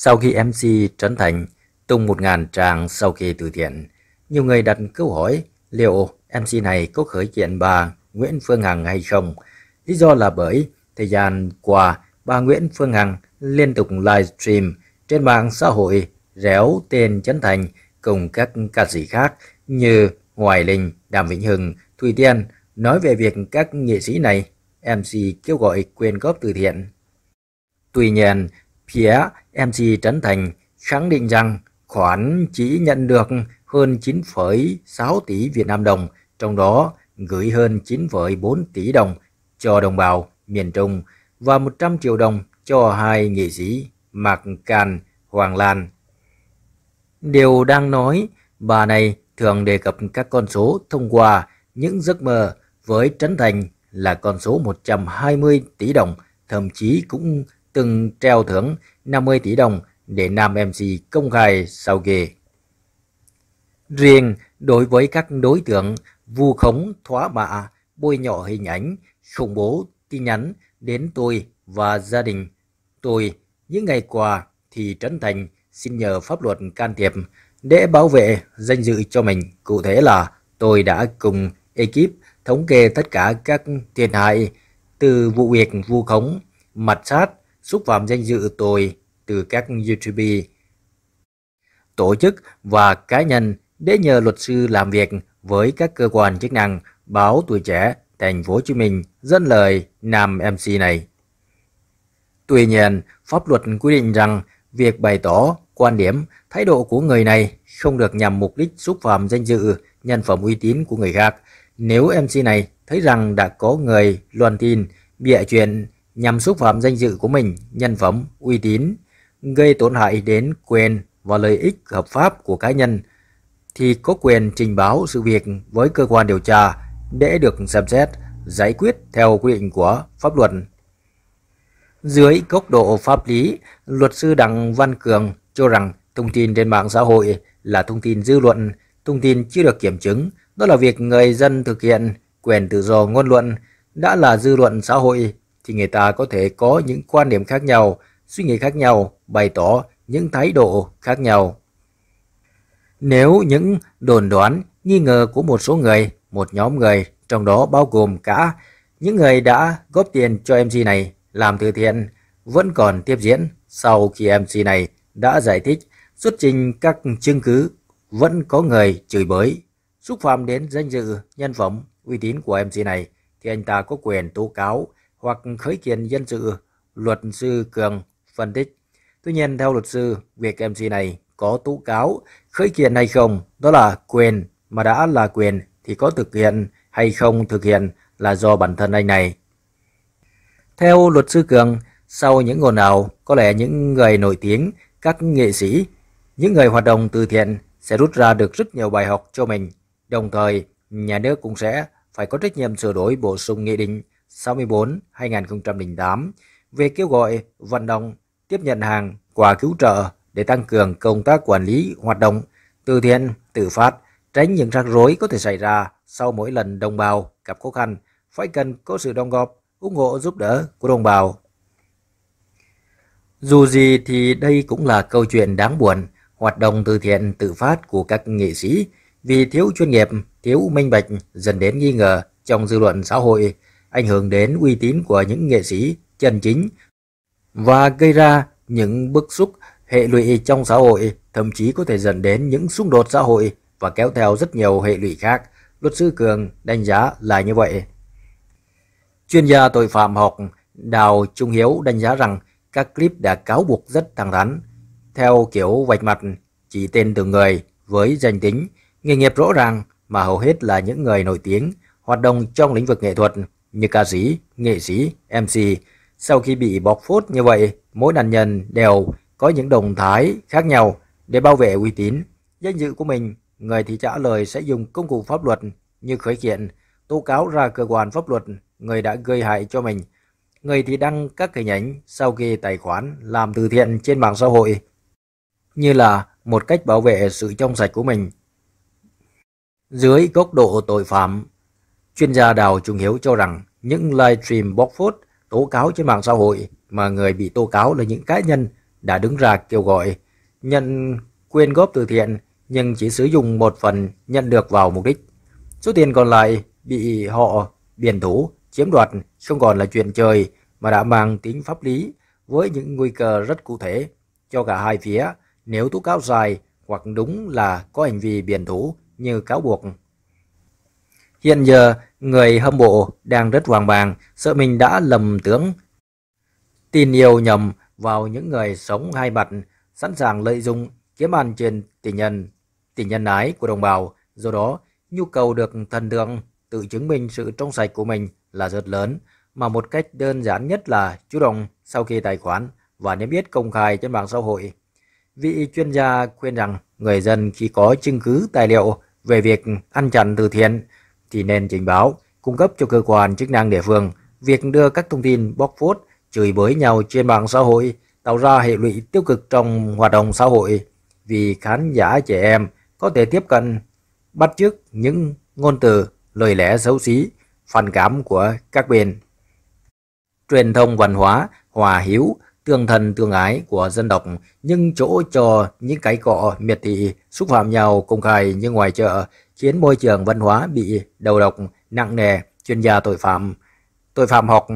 Sau khi MC Trấn Thành tung 1 ngàn trang sau khi từ thiện, nhiều người đặt câu hỏi liệu MC này có khởi kiện bà Nguyễn Phương Hằng hay không? Lý do là bởi thời gian qua bà Nguyễn Phương Hằng liên tục livestream trên mạng xã hội réo tên Trấn Thành cùng các ca sĩ khác như Hoài Linh, Đàm Vĩnh Hưng, Thùy Tiên nói về việc các nghệ sĩ này MC kêu gọi quyên góp từ thiện. Tuy nhiên, Phía MC Trấn Thành khẳng định rằng khoản chỉ nhận được hơn 9,6 tỷ Việt Nam đồng, trong đó gửi hơn 9,4 tỷ đồng cho đồng bào miền Trung và 100 triệu đồng cho hai nghệ sĩ Mạc Càn, Hoàng Lan. Điều đang nói, bà này thường đề cập các con số thông qua những giấc mơ với Trấn Thành là con số 120 tỷ đồng, thậm chí cũng từng treo thưởng 50 tỷ đồng để nam MC công khai sau ghê. Riêng đối với các đối tượng vu khống, thóa mạ, bôi nhỏ hình ảnh, khủng bố, tin nhắn đến tôi và gia đình tôi những ngày qua thì Trấn Thành xin nhờ pháp luật can thiệp để bảo vệ danh dự cho mình. Cụ thể là tôi đã cùng ekip thống kê tất cả các thiệt hại từ vụ việc vu khống, mặt sát, xúc phạm danh dự tôi từ các YouTuber, tổ chức và cá nhân để nhờ luật sư làm việc với các cơ quan chức năng, báo Tuổi Trẻ, Thành phố Hồ Chí Minh dẫn lời nam MC này. Tuy nhiên, pháp luật quy định rằng việc bày tỏ quan điểm, thái độ của người này không được nhằm mục đích xúc phạm danh dự, nhân phẩm uy tín của người khác. Nếu MC này thấy rằng đã có người loan tin, bịa chuyện nhằm xúc phạm danh dự của mình, nhân phẩm, uy tín, gây tổn hại đến quyền và lợi ích hợp pháp của cá nhân thì có quyền trình báo sự việc với cơ quan điều tra để được xem xét, giải quyết theo quy định của pháp luật. Dưới góc độ pháp lý, luật sư Đặng Văn Cường cho rằng thông tin trên mạng xã hội là thông tin dư luận, thông tin chưa được kiểm chứng, đó là việc người dân thực hiện quyền tự do ngôn luận đã là dư luận xã hội thì người ta có thể có những quan điểm khác nhau, suy nghĩ khác nhau, bày tỏ những thái độ khác nhau. Nếu những đồn đoán, nghi ngờ của một số người, một nhóm người, trong đó bao gồm cả những người đã góp tiền cho MC này làm từ thiện vẫn còn tiếp diễn sau khi MC này đã giải thích xuất trình các chứng cứ vẫn có người chửi bới, xúc phạm đến danh dự, nhân phẩm, uy tín của MC này thì anh ta có quyền tố cáo hoặc khởi kiện dân sự, luật sư Cường phân tích. Tuy nhiên, theo luật sư, việc MC này có tố cáo khởi kiện hay không, đó là quyền, mà đã là quyền thì có thực hiện hay không thực hiện là do bản thân anh này. Theo luật sư Cường, sau những ngồn ào, có lẽ những người nổi tiếng, các nghệ sĩ, những người hoạt động từ thiện sẽ rút ra được rất nhiều bài học cho mình. Đồng thời, nhà nước cũng sẽ phải có trách nhiệm sửa đổi bổ sung nghị định 64-2008 về kêu gọi vận động tiếp nhận hàng quà cứu trợ để tăng cường công tác quản lý hoạt động từ thiện tự phát tránh những rắc rối có thể xảy ra sau mỗi lần đồng bào gặp khó khăn phải cần có sự đóng góp ủng hộ giúp đỡ của đồng bào dù gì thì đây cũng là câu chuyện đáng buồn hoạt động từ thiện tự phát của các nghệ sĩ vì thiếu chuyên nghiệp thiếu minh bạch dần đến nghi ngờ trong dư luận xã hội ảnh hưởng đến uy tín của những nghệ sĩ chân chính và gây ra những bức xúc hệ lụy trong xã hội, thậm chí có thể dẫn đến những xung đột xã hội và kéo theo rất nhiều hệ lụy khác. Luật sư Cường đánh giá là như vậy. Chuyên gia tội phạm học Đào Trung Hiếu đánh giá rằng các clip đã cáo buộc rất thẳng thắn, theo kiểu vạch mặt, chỉ tên từng người với danh tính, nghề nghiệp rõ ràng mà hầu hết là những người nổi tiếng, hoạt động trong lĩnh vực nghệ thuật như ca sĩ, nghệ sĩ, MC. Sau khi bị bóc phốt như vậy, mỗi nạn nhân đều có những động thái khác nhau để bảo vệ uy tín, danh dự của mình. Người thì trả lời sẽ dùng công cụ pháp luật như khởi kiện, tố cáo ra cơ quan pháp luật người đã gây hại cho mình. Người thì đăng các hình ảnh sau khi tài khoản làm từ thiện trên mạng xã hội như là một cách bảo vệ sự trong sạch của mình. Dưới góc độ tội phạm, Chuyên gia Đào Trung Hiếu cho rằng những livestream bóc phốt tố cáo trên mạng xã hội mà người bị tố cáo là những cá nhân đã đứng ra kêu gọi nhận quyên góp từ thiện nhưng chỉ sử dụng một phần nhận được vào mục đích. Số tiền còn lại bị họ biển thủ, chiếm đoạt không còn là chuyện chơi mà đã mang tính pháp lý với những nguy cơ rất cụ thể cho cả hai phía nếu tố cáo dài hoặc đúng là có hành vi biển thủ như cáo buộc. Hiện giờ, Người hâm mộ đang rất hoang mang, sợ mình đã lầm tướng. Tin yêu nhầm vào những người sống hai mặt, sẵn sàng lợi dụng kiếm ăn trên tình nhân, tình nhân ái của đồng bào. Do đó, nhu cầu được thần tượng tự chứng minh sự trong sạch của mình là rất lớn, mà một cách đơn giản nhất là chủ động sau khi tài khoản và niêm biết công khai trên mạng xã hội. Vị chuyên gia khuyên rằng người dân khi có chứng cứ tài liệu về việc ăn chặn từ thiện thì nên trình báo, cung cấp cho cơ quan chức năng địa phương. Việc đưa các thông tin bóc phốt, chửi bới nhau trên mạng xã hội tạo ra hệ lụy tiêu cực trong hoạt động xã hội vì khán giả trẻ em có thể tiếp cận, bắt chước những ngôn từ, lời lẽ xấu xí, phản cảm của các bên. Truyền thông văn hóa, hòa hiếu, tương thân tương ái của dân tộc nhưng chỗ cho những cái cọ miệt thị xúc phạm nhau công khai như ngoài chợ khiến môi trường văn hóa bị đầu độc nặng nề, chuyên gia tội phạm, tội phạm học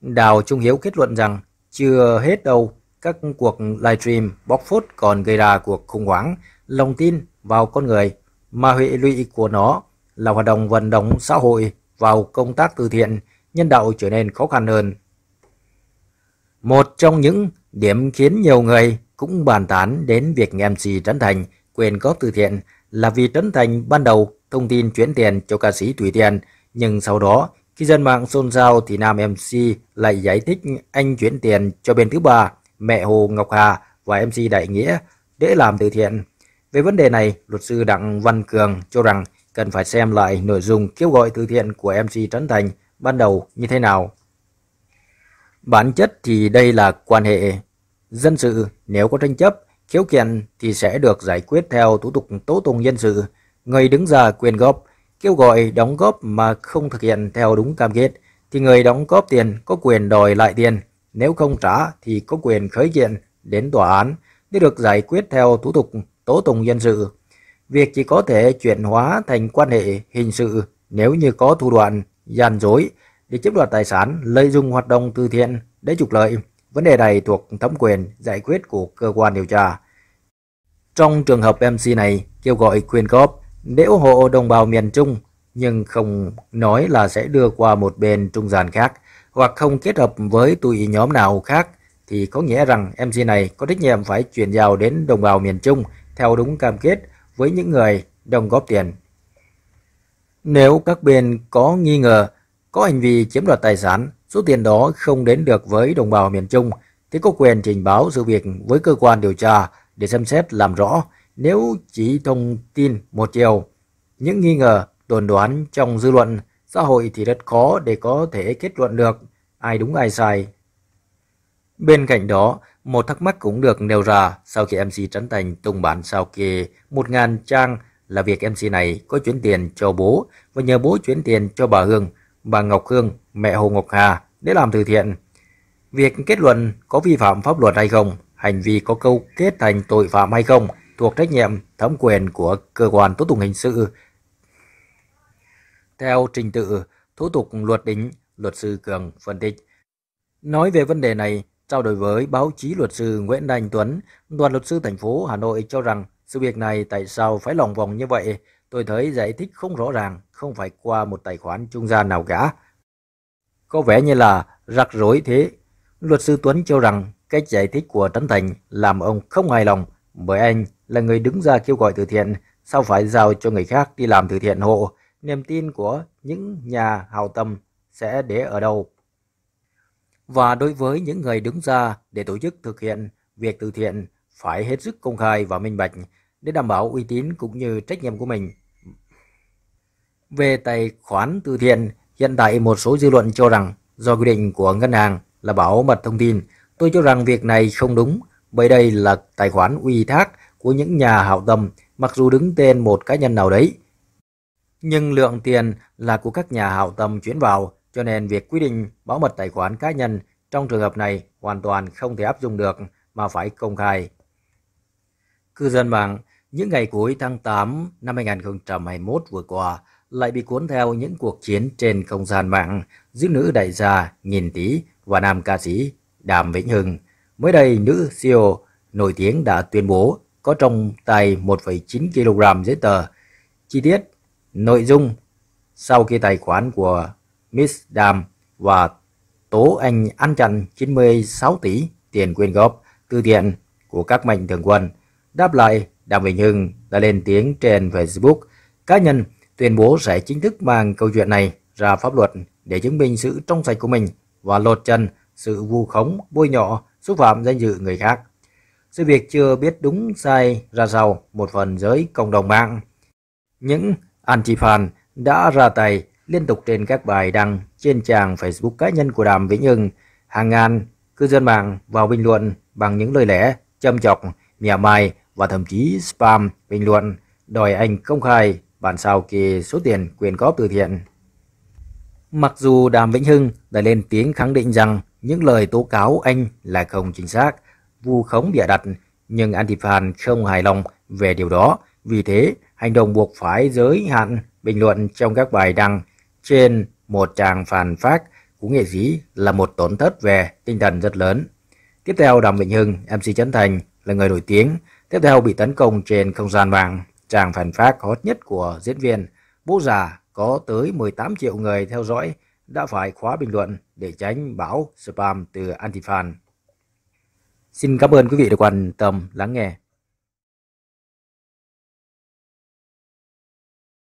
Đào Trung Hiếu kết luận rằng chưa hết đâu, các cuộc livestream bóc phốt còn gây ra cuộc khủng hoảng, lòng tin vào con người, mà hệ lụy của nó là hoạt động vận động xã hội vào công tác từ thiện, nhân đạo trở nên khó khăn hơn. Một trong những điểm khiến nhiều người cũng bàn tán đến việc MC Trấn Thành quyền góp từ thiện là vì Trấn Thành ban đầu thông tin chuyển tiền cho ca sĩ Thủy Tiền, nhưng sau đó khi dân mạng xôn xao thì nam MC lại giải thích anh chuyển tiền cho bên thứ ba, mẹ Hồ Ngọc Hà và MC Đại Nghĩa để làm từ thiện. Về vấn đề này, luật sư Đặng Văn Cường cho rằng cần phải xem lại nội dung kêu gọi từ thiện của MC Trấn Thành ban đầu như thế nào. Bản chất thì đây là quan hệ dân sự nếu có tranh chấp khiếu kiện thì sẽ được giải quyết theo thủ tục tố tụng dân sự. Người đứng ra quyền góp, kêu gọi đóng góp mà không thực hiện theo đúng cam kết thì người đóng góp tiền có quyền đòi lại tiền, nếu không trả thì có quyền khởi kiện đến tòa án để được giải quyết theo thủ tục tố tụng dân sự. Việc chỉ có thể chuyển hóa thành quan hệ hình sự nếu như có thủ đoạn gian dối để chiếm đoạt tài sản, lợi dụng hoạt động từ thiện để trục lợi. Vấn đề này thuộc thẩm quyền giải quyết của cơ quan điều tra. Trong trường hợp MC này kêu gọi quyên góp để ủng hộ đồng bào miền Trung nhưng không nói là sẽ đưa qua một bên trung gian khác hoặc không kết hợp với tụi nhóm nào khác thì có nghĩa rằng MC này có trách nhiệm phải chuyển giao đến đồng bào miền Trung theo đúng cam kết với những người đồng góp tiền. Nếu các bên có nghi ngờ có hành vi chiếm đoạt tài sản Số tiền đó không đến được với đồng bào miền Trung thì có quyền trình báo sự việc với cơ quan điều tra để xem xét làm rõ nếu chỉ thông tin một chiều. Những nghi ngờ, đồn đoán trong dư luận, xã hội thì rất khó để có thể kết luận được ai đúng ai sai. Bên cạnh đó, một thắc mắc cũng được nêu ra sau khi MC Trấn Thành tung bản sao kê 1.000 trang là việc MC này có chuyển tiền cho bố và nhờ bố chuyển tiền cho bà Hương, bà Ngọc Hương, mẹ Hồ Ngọc Hà để làm từ thiện. Việc kết luận có vi phạm pháp luật hay không, hành vi có câu kết thành tội phạm hay không thuộc trách nhiệm thẩm quyền của cơ quan tố tụng hình sự. Theo trình tự thủ tục luật định, luật sư Cường phân tích. Nói về vấn đề này, trao đổi với báo chí luật sư Nguyễn Đành Tuấn, đoàn luật sư thành phố Hà Nội cho rằng sự việc này tại sao phải lòng vòng như vậy, tôi thấy giải thích không rõ ràng, không phải qua một tài khoản trung gian nào cả có vẻ như là rắc rối thế. Luật sư Tuấn cho rằng cái giải thích của Trấn Thành làm ông không hài lòng bởi anh là người đứng ra kêu gọi từ thiện, sao phải giao cho người khác đi làm từ thiện hộ, niềm tin của những nhà hào tâm sẽ để ở đâu. Và đối với những người đứng ra để tổ chức thực hiện việc từ thiện phải hết sức công khai và minh bạch để đảm bảo uy tín cũng như trách nhiệm của mình. Về tài khoản từ thiện Hiện tại một số dư luận cho rằng do quy định của ngân hàng là bảo mật thông tin, tôi cho rằng việc này không đúng bởi đây là tài khoản ủy thác của những nhà hảo tâm mặc dù đứng tên một cá nhân nào đấy. Nhưng lượng tiền là của các nhà hảo tâm chuyển vào cho nên việc quy định bảo mật tài khoản cá nhân trong trường hợp này hoàn toàn không thể áp dụng được mà phải công khai. Cư dân mạng, những ngày cuối tháng 8 năm 2021 vừa qua, lại bị cuốn theo những cuộc chiến trên không gian mạng giữa nữ đại gia nghìn tỷ và nam ca sĩ Đàm Vĩnh Hưng. Mới đây, nữ CEO nổi tiếng đã tuyên bố có trong tay 1,9 kg giấy tờ. Chi tiết, nội dung sau khi tài khoản của Miss Đàm và Tố Anh ăn chặn 96 tỷ tiền quyên góp từ thiện của các mạnh thường quân. Đáp lại, Đàm Vĩnh Hưng đã lên tiếng trên Facebook cá nhân tuyên bố sẽ chính thức mang câu chuyện này ra pháp luật để chứng minh sự trong sạch của mình và lột trần sự vu khống, bôi nhọ, xúc phạm danh dự người khác. Sự việc chưa biết đúng sai ra sao một phần giới cộng đồng mạng. Những anti-fan đã ra tay liên tục trên các bài đăng trên trang Facebook cá nhân của Đàm Vĩnh Hưng, hàng ngàn cư dân mạng vào bình luận bằng những lời lẽ châm chọc, mỉa mai và thậm chí spam bình luận đòi anh công khai bản sao kê số tiền quyên góp từ thiện. Mặc dù Đàm Vĩnh Hưng đã lên tiếng khẳng định rằng những lời tố cáo anh là không chính xác, vu khống bịa đặt, nhưng Antifan không hài lòng về điều đó. Vì thế, hành động buộc phải giới hạn bình luận trong các bài đăng trên một trang phản phát của nghệ sĩ là một tổn thất về tinh thần rất lớn. Tiếp theo Đàm Vĩnh Hưng, MC Trấn Thành là người nổi tiếng, tiếp theo bị tấn công trên không gian mạng. Trang phản phát hot nhất của diễn viên, bố già có tới 18 triệu người theo dõi đã phải khóa bình luận để tránh bão spam từ anti-fan. Xin cảm ơn quý vị đã quan tâm lắng nghe.